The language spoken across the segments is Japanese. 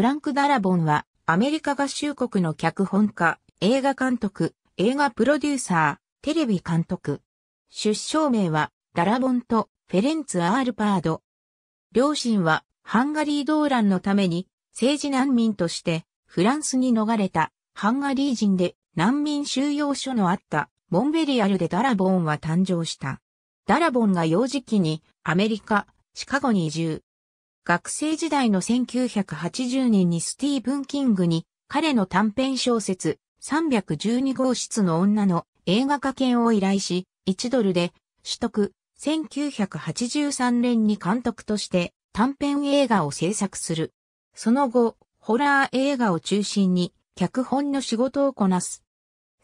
フランク・ダラボンは、アメリカ合衆国の脚本家、映画監督、映画プロデューサー、テレビ監督。出生名は、ダラボンとフェレンツ・アールパード。両親は、ハンガリー動乱のために、政治難民として、フランスに逃れた、ハンガリー人で、難民収容所のあった、モンベリアルでダラボンは誕生した。ダラボンが幼児期に、アメリカ、シカゴに移住。学生時代の1980年にスティーブン・キングに彼の短編小説312号室の女の映画化権を依頼し、1ドルで取得、1983年に監督として短編映画を制作する。その後、ホラー映画を中心に脚本の仕事をこなす。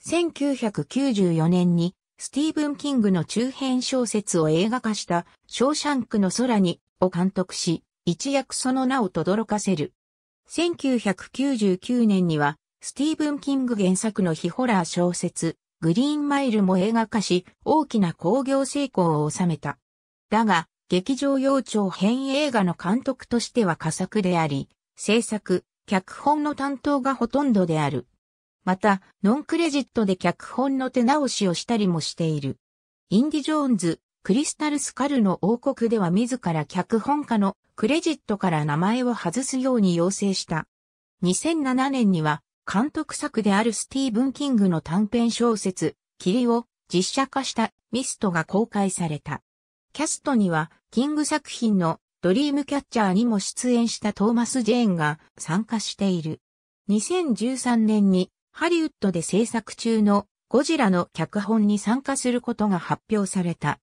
1994年にスティーブン・キングの中編小説を映画化したショーシャンクの空にを監督し、一躍その名を轟かせる。1999年には、スティーブン・キング原作の非ホラー小説、グリーンマイルも映画化し、大きな興行成功を収めた。だが、劇場幼長編映画の監督としては佳作であり、制作、脚本の担当がほとんどである。また、ノンクレジットで脚本の手直しをしたりもしている。インディ・ジョーンズ、クリスタルスカルの王国では自ら脚本家のクレジットから名前を外すように要請した。2007年には監督作であるスティーブン・キングの短編小説、霧を実写化したミストが公開された。キャストにはキング作品のドリームキャッチャーにも出演したトーマス・ジェーンが参加している。2013年にハリウッドで制作中のゴジラの脚本に参加することが発表された。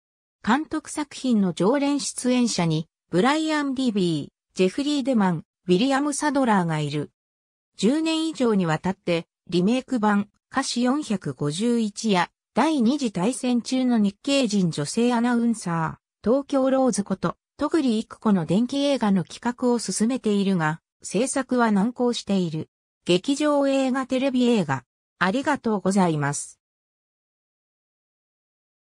監督作品の常連出演者に、ブライアン・ディビー、ジェフリー・デマン、ウィリアム・サドラーがいる。10年以上にわたって、リメイク版、歌詞451や、第二次大戦中の日系人女性アナウンサー、東京ローズこと、リ・イクコの電気映画の企画を進めているが、制作は難航している。劇場映画テレビ映画。ありがとうございます。